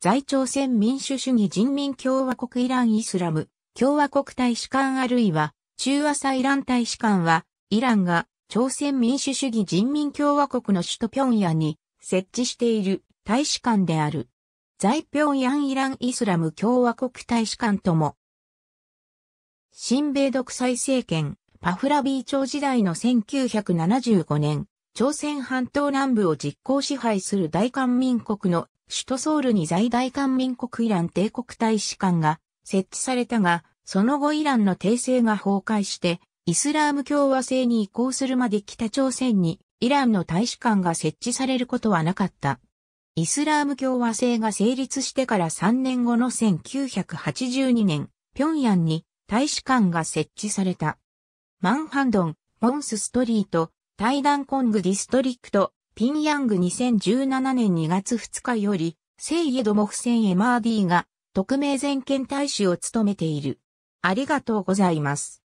在朝鮮民主主義人民共和国イランイスラム共和国大使館あるいは中朝イラン大使館はイランが朝鮮民主主義人民共和国の首都平壌に設置している大使館である。在平壌イランイスラム共和国大使館とも、新米独裁政権、パフラビー朝時代の1975年、朝鮮半島南部を実効支配する大韓民国の首都ソウルに在大韓民国イラン帝国大使館が設置されたが、その後イランの帝政が崩壊して、イスラーム共和制に移行するまで北朝鮮にイランの大使館が設置されることはなかった。イスラーム共和制が成立してから3年後の1982年、平壌に大使館が設置された。マンハンドン、モンスストリート、タイダンコングディストリクト、ピンヤング2017年2月2日より、聖イエドモフセン・エマーディが、特命全権大使を務めている。ありがとうございます。